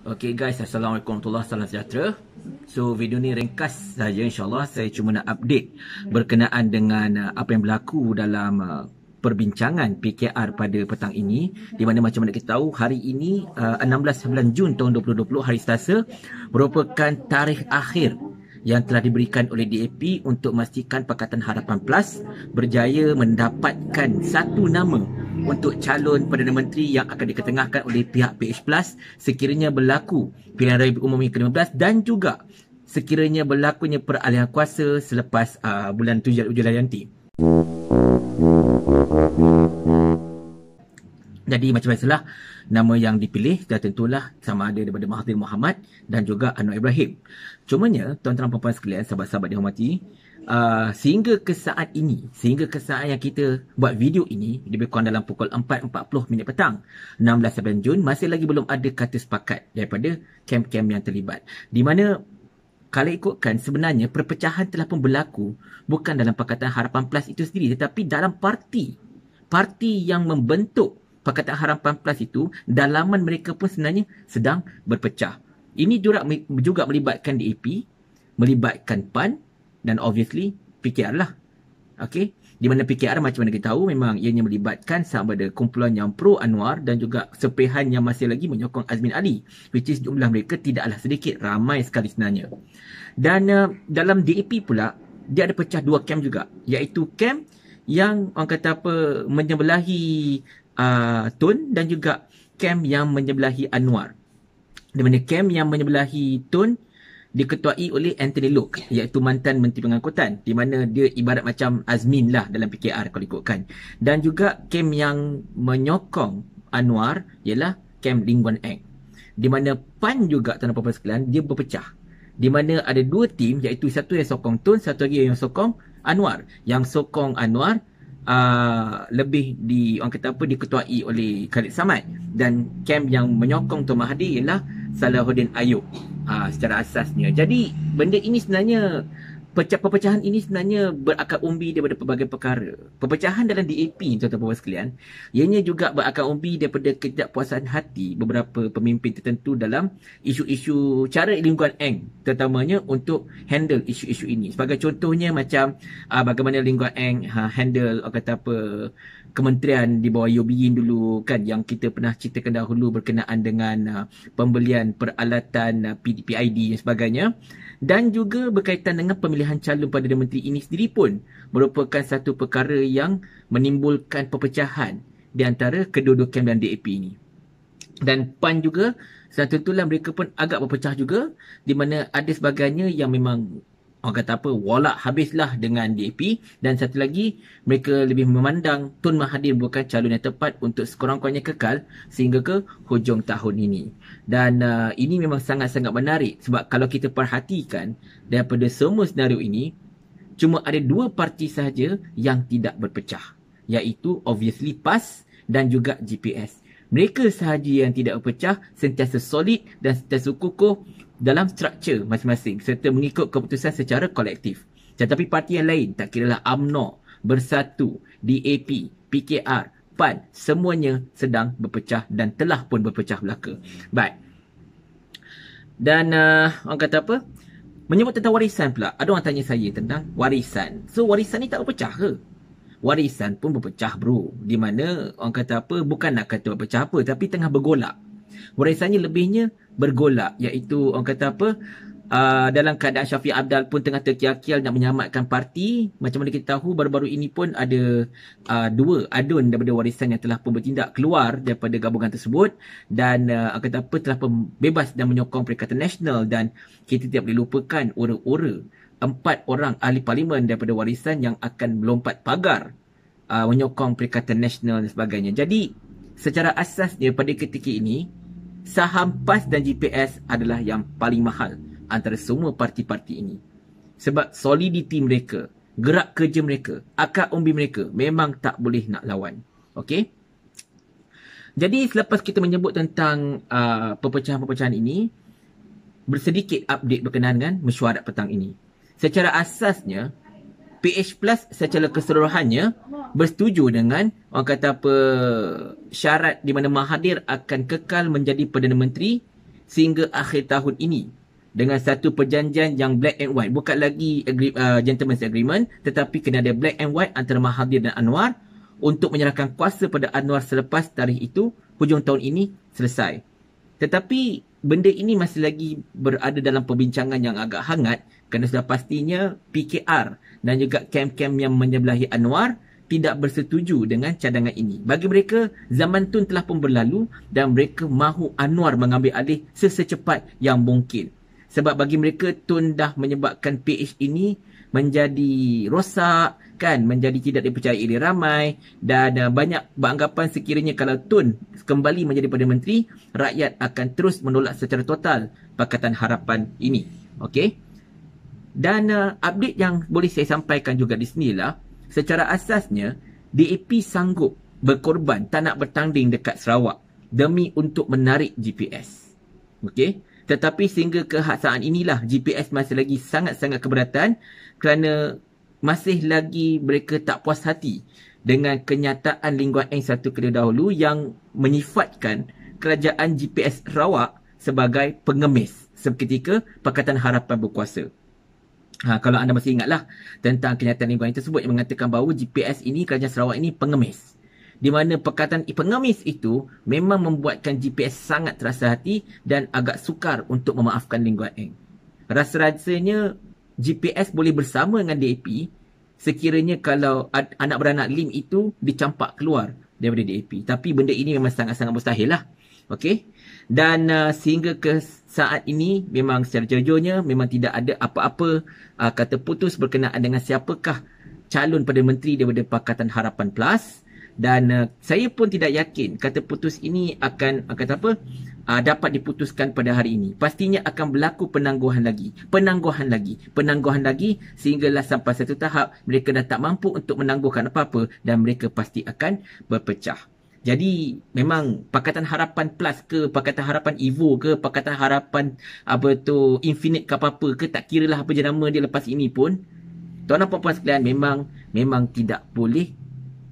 Ok guys, Assalamualaikum warahmatullahi wabarakatuh. So video ni ringkas saja insyaAllah Saya cuma nak update berkenaan dengan uh, apa yang berlaku dalam uh, perbincangan PKR pada petang ini Di mana macam mana kita tahu hari ini uh, 16 Jun tahun 2020 hari Selasa Merupakan tarikh akhir yang telah diberikan oleh DAP untuk memastikan Pakatan Harapan Plus berjaya mendapatkan satu nama untuk calon Perdana Menteri yang akan diketengahkan oleh pihak PH Plus sekiranya berlaku pilihan raya umum yang ke-15 dan juga sekiranya berlakunya peralihan kuasa selepas uh, bulan tujuh Julai nanti. Jadi macam biasalah nama yang dipilih dah tentulah sama ada daripada Mahathir Muhammad dan juga Anwar Ibrahim. Cumanya tuan-tuan dan puan-puan sekalian sahabat-sahabat dihormati uh, sehingga ke saat ini, sehingga ke saat yang kita buat video ini, lebih kurang dalam pukul 4.40 minit petang, 16 Jun, masih lagi belum ada kata sepakat daripada kem-kem yang terlibat. Di mana kalau ikutkan sebenarnya perpecahan telah pun berlaku bukan dalam Pakatan Harapan Plus itu sendiri tetapi dalam parti. Parti yang membentuk Pakatan Harapan Plus itu dalaman mereka pun sebenarnya sedang berpecah. Ini juga melibatkan DAP, melibatkan PAN dan obviously PKR lah. Okay. Di mana PKR macam mana kita tahu memang ianya melibatkan sama ada kumpulan yang pro Anwar dan juga sepehan yang masih lagi menyokong Azmin Ali. Which is jumlah mereka tidaklah sedikit. Ramai sekali sebenarnya. Dan uh, dalam DAP pula, dia ada pecah dua camp juga. Iaitu camp yang orang kata apa, menyebelahi uh, Tun dan juga camp yang menyebelahi Anwar. Di mana camp yang menyebelahi Tun diketuai oleh Anthony Locke iaitu mantan Menteri Pengangkutan di mana dia ibarat macam Azmin lah dalam PKR kalau ikutkan dan juga kem yang menyokong Anwar ialah kem Lingguan Eng di mana PAN juga tanah perempuan sekalian dia berpecah di mana ada dua tim iaitu satu yang sokong Tun satu lagi yang sokong Anwar yang sokong Anwar uh, lebih di orang kata apa diketuai oleh Khalid Samad dan camp yang menyokong Tuan Mahathir ialah Salahuddin Ayub uh, secara asasnya. Jadi benda ini sebenarnya pecah-pecahan ini sebenarnya berakar umbi daripada pelbagai perkara. Pepecahan dalam DAP tuan-tuan puan sekalian, ianya juga berakar umbi daripada ketidakpuasan hati beberapa pemimpin tertentu dalam isu-isu cara lingkungan eng terutamanya untuk handle isu-isu ini. Sebagai contohnya macam aa, ah, bagaimana lingkungan eng ha, handle kata apa kementerian di bawah Yobiin dulu kan yang kita pernah ceritakan dahulu berkenaan dengan uh, pembelian peralatan uh, PDPID dan sebagainya dan juga berkaitan dengan pemilihan calon pada Menteri ini sendiri pun merupakan satu perkara yang menimbulkan perpecahan di antara kedua-dua kem dan DAP ini. Dan PAN juga, satu tentulah mereka pun agak berpecah juga di mana ada sebagainya yang memang orang kata apa wallah habislah dengan DAP dan satu lagi mereka lebih memandang Tun Mahathir bukan calon yang tepat untuk sekurang-kurangnya kekal sehingga ke hujung tahun ini dan uh, ini memang sangat-sangat menarik sebab kalau kita perhatikan daripada semua senario ini cuma ada dua parti sahaja yang tidak berpecah iaitu obviously PAS dan juga GPS mereka sahaja yang tidak berpecah sentiasa solid dan sentiasa kukuh dalam struktur masing-masing serta mengikut keputusan secara kolektif. Tetapi parti yang lain, tak kira lah UMNO, Bersatu, DAP, PKR, PAN, semuanya sedang berpecah dan telah pun berpecah belaka. Baik. Dan uh, orang kata apa? Menyebut tentang warisan pula. Ada orang tanya saya tentang warisan. So warisan ni tak berpecah ke? Warisan pun berpecah bro. Di mana orang kata apa? Bukan nak kata berpecah apa tapi tengah bergolak. Warisannya lebihnya bergolak iaitu orang kata apa uh, dalam keadaan Syafiq Abdal pun tengah terkial nak menyelamatkan parti macam mana kita tahu baru-baru ini pun ada uh, dua adun daripada warisan yang telah pun bertindak keluar daripada gabungan tersebut dan uh, orang kata apa telah pun bebas dan menyokong Perikatan Nasional dan kita tidak boleh lupakan ora-ora empat orang ahli parlimen daripada warisan yang akan melompat pagar uh, menyokong Perikatan Nasional dan sebagainya. Jadi secara asasnya pada ketika ini saham PAS dan GPS adalah yang paling mahal antara semua parti-parti ini. Sebab soliditi mereka, gerak kerja mereka, akar umbi mereka memang tak boleh nak lawan. Okay? Jadi selepas kita menyebut tentang uh, perpecahan-perpecahan ini, bersedikit update berkenaan dengan mesyuarat petang ini. Secara asasnya, PH Plus secara keseluruhannya bersetuju dengan orang kata apa syarat di mana Mahathir akan kekal menjadi Perdana Menteri sehingga akhir tahun ini dengan satu perjanjian yang black and white bukan lagi agree, uh, gentleman's agreement tetapi kena ada black and white antara Mahathir dan Anwar untuk menyerahkan kuasa pada Anwar selepas tarikh itu hujung tahun ini selesai tetapi benda ini masih lagi berada dalam perbincangan yang agak hangat kerana sudah pastinya PKR dan juga kem-kem yang menyebelahi Anwar tidak bersetuju dengan cadangan ini. Bagi mereka, zaman tun telah pun berlalu dan mereka mahu Anwar mengambil alih sesecepat yang mungkin. Sebab bagi mereka, tun dah menyebabkan PH ini menjadi rosak kan menjadi tidak dipercayai oleh ramai dan uh, banyak beranggapan sekiranya kalau Tun kembali menjadi Perdana Menteri rakyat akan terus menolak secara total Pakatan Harapan ini okey dan uh, update yang boleh saya sampaikan juga di sini lah secara asasnya DAP sanggup berkorban tak nak bertanding dekat Sarawak demi untuk menarik GPS okey tetapi sehingga ke saat inilah GPS masih lagi sangat-sangat keberatan kerana masih lagi mereka tak puas hati dengan kenyataan lingkungan yang satu kali dahulu yang menyifatkan kerajaan GPS Rawak sebagai pengemis seketika Pakatan Harapan berkuasa. Ha, kalau anda masih ingatlah tentang kenyataan lingkungan Eng tersebut yang mengatakan bahawa GPS ini, kerajaan Sarawak ini pengemis di mana perkataan pengemis itu memang membuatkan GPS sangat terasa hati dan agak sukar untuk memaafkan Lin Guan Eng. Rasa-rasanya GPS boleh bersama dengan DAP sekiranya kalau anak beranak Lim itu dicampak keluar daripada DAP. Tapi benda ini memang sangat-sangat mustahil lah. Okay? Dan uh, sehingga ke saat ini memang secara jujurnya memang tidak ada apa-apa uh, kata putus berkenaan dengan siapakah calon pada Menteri daripada Pakatan Harapan Plus dan uh, saya pun tidak yakin kata putus ini akan kata apa uh, dapat diputuskan pada hari ini pastinya akan berlaku penangguhan lagi penangguhan lagi penangguhan lagi sehinggalah sampai satu tahap mereka dah tak mampu untuk menangguhkan apa-apa dan mereka pasti akan berpecah jadi memang Pakatan Harapan Plus ke Pakatan Harapan Evo ke Pakatan Harapan apa tu Infinite ke apa-apa ke tak kiralah apa jenama dia lepas ini pun Tuan dan puan-puan sekalian memang memang tidak boleh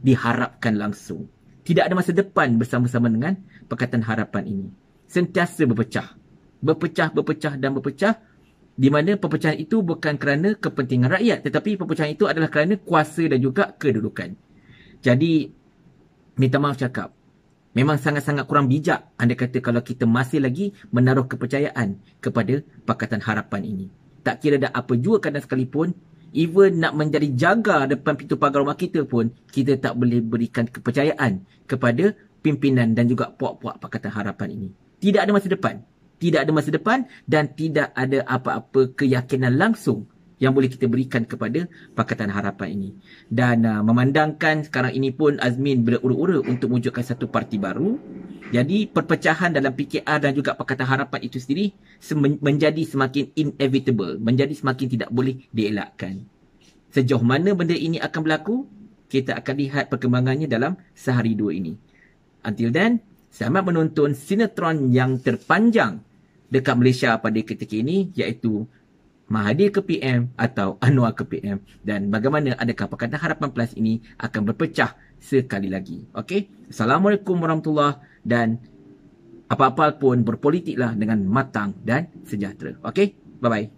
diharapkan langsung. Tidak ada masa depan bersama-sama dengan perkataan harapan ini. Sentiasa berpecah. Berpecah, berpecah dan berpecah. Di mana perpecahan itu bukan kerana kepentingan rakyat. Tetapi perpecahan itu adalah kerana kuasa dan juga kedudukan. Jadi, minta maaf cakap. Memang sangat-sangat kurang bijak anda kata kalau kita masih lagi menaruh kepercayaan kepada Pakatan Harapan ini. Tak kira dah apa jua kadang sekalipun, even nak menjadi jaga depan pintu pagar rumah kita pun kita tak boleh berikan kepercayaan kepada pimpinan dan juga puak-puak Pakatan Harapan ini. Tidak ada masa depan. Tidak ada masa depan dan tidak ada apa-apa keyakinan langsung yang boleh kita berikan kepada Pakatan Harapan ini. Dan uh, memandangkan sekarang ini pun Azmin berura-ura untuk wujudkan satu parti baru. Jadi perpecahan dalam PKR dan juga Pakatan Harapan itu sendiri sem- menjadi semakin inevitable, menjadi semakin tidak boleh dielakkan. Sejauh mana benda ini akan berlaku, kita akan lihat perkembangannya dalam sehari dua ini. Until then, selamat menonton sinetron yang terpanjang dekat Malaysia pada ketika ini iaitu Mahathir ke PM atau Anwar ke PM dan bagaimana adakah Pakatan Harapan Plus ini akan berpecah sekali lagi. Okey. Assalamualaikum warahmatullahi dan apa-apa pun berpolitiklah dengan matang dan sejahtera. Okey. Bye-bye.